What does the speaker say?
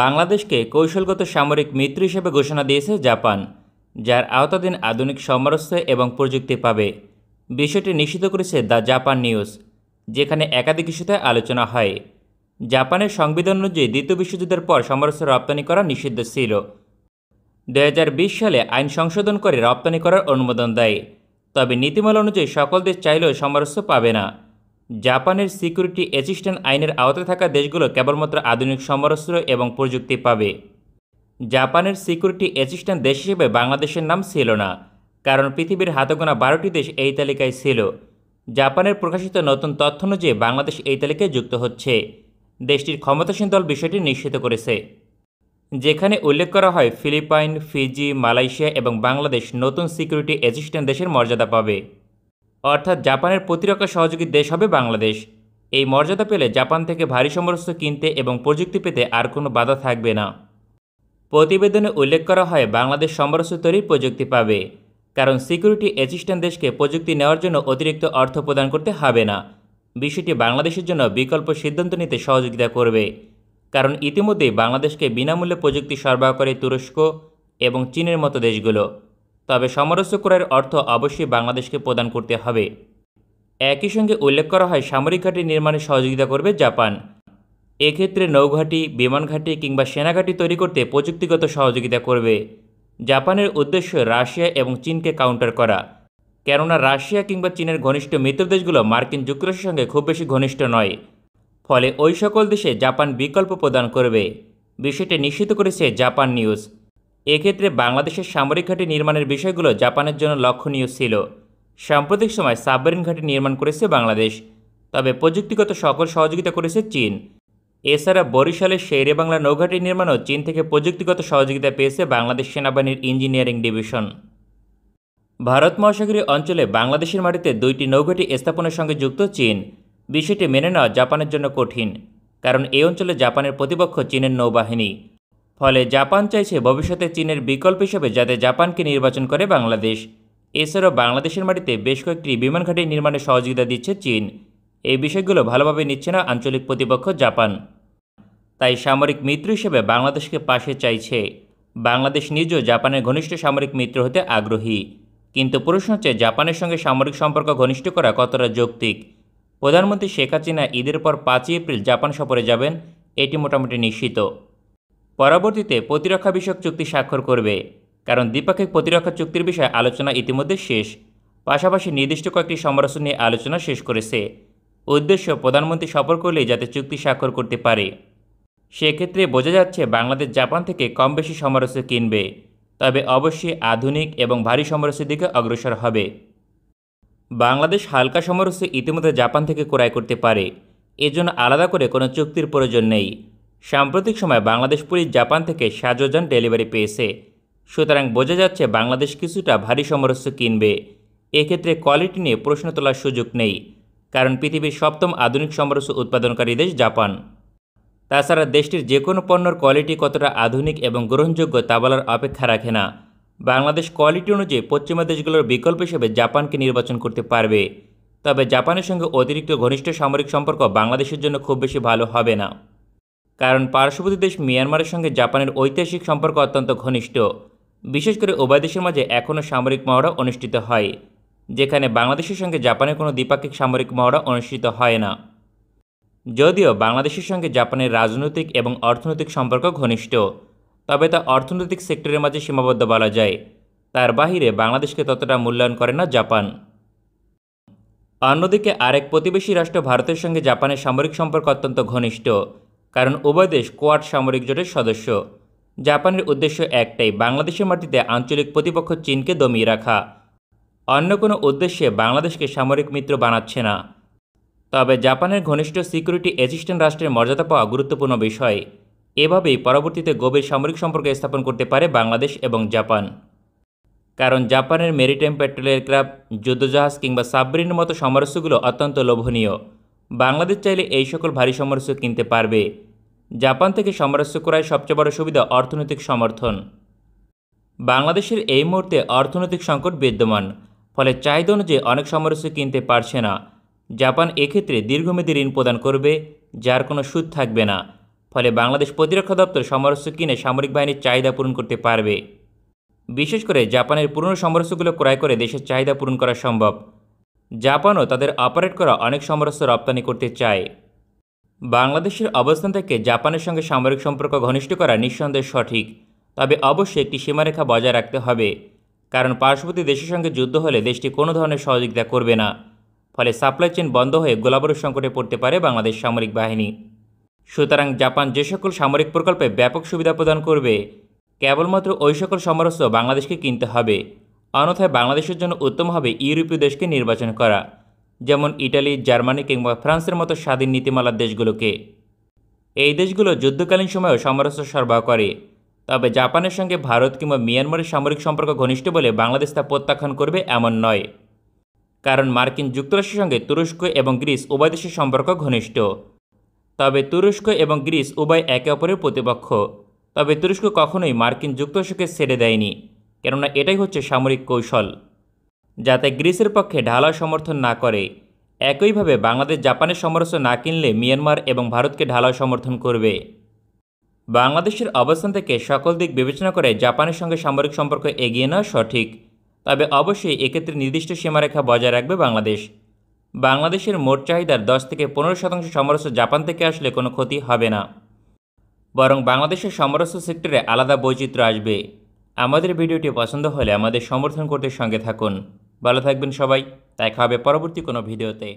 বাংলাদেশকে কৌশলগত সামরিক মিত্র হিসেবে ঘোষণা দিয়েছে জাপান যার আওতাধীন আধুনিক সমরস্থ এবং প্রযুক্তি পাবে বিষয়টি নিশ্চিত করেছে দ্য জাপান নিউজ যেখানে একাধিক ইস্যুতে আলোচনা হয় জাপানের সংবিধান অনুযায়ী দ্বিতীয় বিশ্বযুদ্ধের পর সমরস্থ রপ্তানি করা নিষিদ্ধ ছিল দু সালে আইন সংশোধন করে রপ্তানি করার অনুমোদন দেয় তবে নীতিমালা অনুযায়ী সকল দেশ চাইলেও সমরস্থ পাবে না জাপানের সিকিউরিটি অ্যাসিস্ট্যান্ট আইনের আওতায় থাকা দেশগুলো কেবলমাত্র আধুনিক সমরস্ত্র এবং প্রযুক্তি পাবে জাপানের সিকিউরিটি অ্যাসিস্ট্যান্ট দেশ হিসেবে বাংলাদেশের নাম ছিল না কারণ পৃথিবীর হাতগোনা বারোটি দেশ এই তালিকায় ছিল জাপানের প্রকাশিত নতুন তথ্য অনুযায়ী বাংলাদেশ এই তালিকায় যুক্ত হচ্ছে দেশটির ক্ষমতাসীন দল বিষয়টি নিশ্চিত করেছে যেখানে উল্লেখ করা হয় ফিলিপাইন ফিজি মালয়েশিয়া এবং বাংলাদেশ নতুন সিকিউরিটি অ্যাসিস্ট্যান্ট দেশের মর্যাদা পাবে অর্থাৎ জাপানের প্রতিরক্ষা সহযোগী দেশ হবে বাংলাদেশ এই মর্যাদা পেলে জাপান থেকে ভারী সমরস্ত কিনতে এবং প্রযুক্তি পেতে আর কোনো বাধা থাকবে না প্রতিবেদনে উল্লেখ করা হয় বাংলাদেশ সমরস্ত তৈরির প্রযুক্তি পাবে কারণ সিকিউরিটি অ্যাসিস্ট্যান্ট দেশকে প্রযুক্তি নেওয়ার জন্য অতিরিক্ত অর্থ প্রদান করতে হবে না বিষয়টি বাংলাদেশের জন্য বিকল্প সিদ্ধান্ত নিতে সহযোগিতা করবে কারণ ইতিমধ্যেই বাংলাদেশকে বিনামূল্যে প্রযুক্তি সরবরাহ করে তুরস্ক এবং চীনের মতো দেশগুলো তবে সামরস্য ক্রয়ের অর্থ অবশ্যই বাংলাদেশকে প্রদান করতে হবে একই সঙ্গে উল্লেখ করা হয় সামরিক ঘাঁটি নির্মাণে সহযোগিতা করবে জাপান এক্ষেত্রে নৌঘাঁটি বিমান ঘাঁটি কিংবা সেনাঘাঁটি তৈরি করতে প্রযুক্তিগত সহযোগিতা করবে জাপানের উদ্দেশ্য রাশিয়া এবং চীনকে কাউন্টার করা কেননা রাশিয়া কিংবা চীনের ঘনিষ্ঠ মিত্র দেশগুলো মার্কিন যুক্তরাষ্ট্রের সঙ্গে খুব বেশি ঘনিষ্ঠ নয় ফলে ওই সকল দেশে জাপান বিকল্প প্রদান করবে বিষয়টি নিশ্চিত করেছে জাপান নিউজ এক্ষেত্রে বাংলাদেশের সামরিক ঘাঁটি নির্মাণের বিষয়গুলো জাপানের জন্য লক্ষণীয় ছিল সাম্প্রতিক সময় সাবমেরিন ঘাঁটি নির্মাণ করেছে বাংলাদেশ তবে প্রযুক্তিগত সকল সহযোগিতা করেছে চীন এছাড়া বরিশালের শেরে বাংলা নৌঘাটি নির্মাণও চীন থেকে প্রযুক্তিগত সহযোগিতা পেয়েছে বাংলাদেশ সেনাবাহিনীর ইঞ্জিনিয়ারিং ডিভিশন ভারত মহাসাগরীয় অঞ্চলে বাংলাদেশের মাটিতে দুইটি নৌঘাটি স্থাপনের সঙ্গে যুক্ত চীন বিষয়টি মেনে নেওয়া জাপানের জন্য কঠিন কারণ এই অঞ্চলে জাপানের প্রতিপক্ষ চীনের নৌবাহিনী ফলে জাপান চাইছে ভবিষ্যতে চীনের বিকল্প হিসেবে যাতে জাপানকে নির্বাচন করে বাংলাদেশ এছাড়াও বাংলাদেশের মাটিতে বেশ কয়েকটি বিমান ঘাঁটি নির্মাণে সহযোগিতা দিচ্ছে চীন এই বিষয়গুলো ভালোভাবে নিচ্ছে না আঞ্চলিক প্রতিপক্ষ জাপান তাই সামরিক মিত্র হিসেবে বাংলাদেশকে পাশে চাইছে বাংলাদেশ নিজেও জাপানের ঘনিষ্ঠ সামরিক মিত্র হতে আগ্রহী কিন্তু প্রশ্ন হচ্ছে জাপানের সঙ্গে সামরিক সম্পর্ক ঘনিষ্ঠ করা কতটা যৌক্তিক প্রধানমন্ত্রী শেখ হাসিনা ঈদের পর পাঁচই এপ্রিল জাপান সফরে যাবেন এটি মোটামুটি নিশ্চিত পরবর্তীতে প্রতিরক্ষা বিষয়ক চুক্তি স্বাক্ষর করবে কারণ দ্বিপাক্ষিক প্রতিরক্ষা চুক্তির বিষয়ে আলোচনা ইতিমধ্যে শেষ পাশাপাশি নির্দিষ্ট কয়েকটি সমরাসন নিয়ে আলোচনা শেষ করেছে উদ্দেশ্য প্রধানমন্ত্রী সফর করলে যাতে চুক্তি স্বাক্ষর করতে পারে সেক্ষেত্রে বোঝা যাচ্ছে বাংলাদেশ জাপান থেকে কম বেশি সমরাস্য কিনবে তবে অবশ্যই আধুনিক এবং ভারী সমরাস্যের দিকে অগ্রসর হবে বাংলাদেশ হালকা সমরাস্য ইতিমধ্যে জাপান থেকে ক্রয় করতে পারে এজন্য আলাদা করে কোনো চুক্তির প্রয়োজন নেই সাম্প্রতিক সময় বাংলাদেশ পুলিশ জাপান থেকে সাজোজন ডেলিভারি পেয়েছে সুতরাং বোঝা যাচ্ছে বাংলাদেশ কিছুটা ভারী সমরস্য কিনবে এক্ষেত্রে কোয়ালিটি নিয়ে প্রশ্ন তোলার সুযোগ নেই কারণ পৃথিবীর সপ্তম আধুনিক সমরস্য উৎপাদনকারী দেশ জাপান তাছাড়া দেশটির যে কোনো পণ্যর কোয়ালিটি কতটা আধুনিক এবং গ্রহণযোগ্য তা বলার অপেক্ষা রাখে না বাংলাদেশ কোয়ালিটি অনুযায়ী পশ্চিমা দেশগুলোর বিকল্প হিসেবে জাপানকে নির্বাচন করতে পারবে তবে জাপানের সঙ্গে অতিরিক্ত ঘনিষ্ঠ সামরিক সম্পর্ক বাংলাদেশের জন্য খুব বেশি ভালো হবে না কারণ পার্শ্ববর্তী দেশ মিয়ানমারের সঙ্গে জাপানের ঐতিহাসিক সম্পর্ক অত্যন্ত ঘনিষ্ঠ বিশেষ করে উভয় দেশের মাঝে এখনও সামরিক মহড়া অনুষ্ঠিত হয় যেখানে বাংলাদেশের সঙ্গে জাপানের কোনো দ্বিপাক্ষিক সামরিক মহড়া অনুষ্ঠিত হয় না যদিও বাংলাদেশের সঙ্গে জাপানের রাজনৈতিক এবং অর্থনৈতিক সম্পর্ক ঘনিষ্ঠ তবে তা অর্থনৈতিক সেক্টরের মাঝে সীমাবদ্ধ বলা যায় তার বাহিরে বাংলাদেশকে ততটা মূল্যায়ন করে না জাপান অন্যদিকে আরেক প্রতিবেশী রাষ্ট্র ভারতের সঙ্গে জাপানের সামরিক সম্পর্ক অত্যন্ত ঘনিষ্ঠ কারণ উভয় দেশ কোয়াড সামরিক জোটের সদস্য জাপানের উদ্দেশ্য একটাই বাংলাদেশের মাটিতে আঞ্চলিক প্রতিপক্ষ চীনকে দমিয়ে রাখা অন্য কোনো উদ্দেশ্যে বাংলাদেশকে সামরিক মিত্র বানাচ্ছে না তবে জাপানের ঘনিষ্ঠ সিকিউরিটি অ্যাসিস্ট্যান্ট রাষ্ট্রের মর্যাদা পাওয়া গুরুত্বপূর্ণ বিষয় এভাবেই পরবর্তীতে গভীর সামরিক সম্পর্ক স্থাপন করতে পারে বাংলাদেশ এবং জাপান কারণ জাপানের মেরিটাইম পেট্রোল এয়ারক্রাফট যুদ্ধজাহাজ কিংবা সাবমেরিনের মতো সমরস্যগুলো অত্যন্ত লোভনীয় বাংলাদেশ চাইলে এই সকল ভারী সমরস্য কিনতে পারবে জাপান থেকে সমরস্য করায় সবচেয়ে বড় সুবিধা অর্থনৈতিক সমর্থন বাংলাদেশের এই মুহূর্তে অর্থনৈতিক সংকট বিদ্যমান ফলে চাহিদা অনুযায়ী অনেক সমরস্য কিনতে পারছে না জাপান এক্ষেত্রে দীর্ঘমেয়াদী ঋণ প্রদান করবে যার কোনো সুদ থাকবে না ফলে বাংলাদেশ প্রতিরক্ষা দপ্তর সমরস্য কিনে সামরিক বাহিনীর চাহিদা পূরণ করতে পারবে বিশেষ করে জাপানের পুরনো সমরস্যগুলো ক্রয় করে দেশের চাহিদা পূরণ করা সম্ভব জাপানও তাদের অপারেট করা অনেক সমরাস্ত্র রপ্তানি করতে চায় বাংলাদেশের অবস্থান থেকে জাপানের সঙ্গে সামরিক সম্পর্ক ঘনিষ্ঠ করা নিঃসন্দেহে সঠিক তবে অবশ্যই একটি সীমারেখা বজায় রাখতে হবে কারণ পার্শ্ববর্তী দেশের সঙ্গে যুদ্ধ হলে দেশটি কোনো ধরনের সহযোগিতা করবে না ফলে সাপ্লাই চেন বন্ধ হয়ে গোলাবারুদ সংকটে পড়তে পারে বাংলাদেশ সামরিক বাহিনী সুতরাং জাপান যে সকল সামরিক প্রকল্পে ব্যাপক সুবিধা প্রদান করবে কেবলমাত্র ওই সকল সমরস্য বাংলাদেশকে কিনতে হবে অন্যথায় বাংলাদেশের জন্য উত্তম হবে ইউরোপীয় দেশকে নির্বাচন করা যেমন ইটালি জার্মানি কিংবা ফ্রান্সের মতো স্বাধীন নীতিমালার দেশগুলোকে এই দেশগুলো যুদ্ধকালীন সময়েও সমরস্য সরবরাহ করে তবে জাপানের সঙ্গে ভারত কিংবা মিয়ানমারের সামরিক সম্পর্ক ঘনিষ্ঠ বলে বাংলাদেশ তা প্রত্যাখ্যান করবে এমন নয় কারণ মার্কিন যুক্তরাষ্ট্রের সঙ্গে তুরস্ক এবং গ্রিস উভয় দেশের সম্পর্ক ঘনিষ্ঠ তবে তুরস্ক এবং গ্রিস উভয় একে অপরের প্রতিপক্ষ তবে তুরস্ক কখনোই মার্কিন যুক্তরাষ্ট্রকে ছেড়ে দেয়নি কেননা এটাই হচ্ছে সামরিক কৌশল যাতে গ্রিসের পক্ষে ঢালা সমর্থন না করে একইভাবে বাংলাদেশ জাপানের সমরস্য না কিনলে মিয়ানমার এবং ভারতকে ঢালা সমর্থন করবে বাংলাদেশের অবস্থান থেকে সকল দিক বিবেচনা করে জাপানের সঙ্গে সামরিক সম্পর্ক এগিয়ে নেওয়া সঠিক তবে অবশ্যই এক্ষেত্রে নির্দিষ্ট সীমারেখা বজায় রাখবে বাংলাদেশ বাংলাদেশের মোট চাহিদার দশ থেকে পনেরো শতাংশ সমরস্য জাপান থেকে আসলে কোনো ক্ষতি হবে না বরং বাংলাদেশের সমরস্য সেক্টরে আলাদা বৈচিত্র্য আসবে আমাদের ভিডিওটি পছন্দ হলে আমাদের সমর্থন করতে সঙ্গে থাকুন ভালো থাকবেন সবাই দেখা হবে পরবর্তী কোনো ভিডিওতে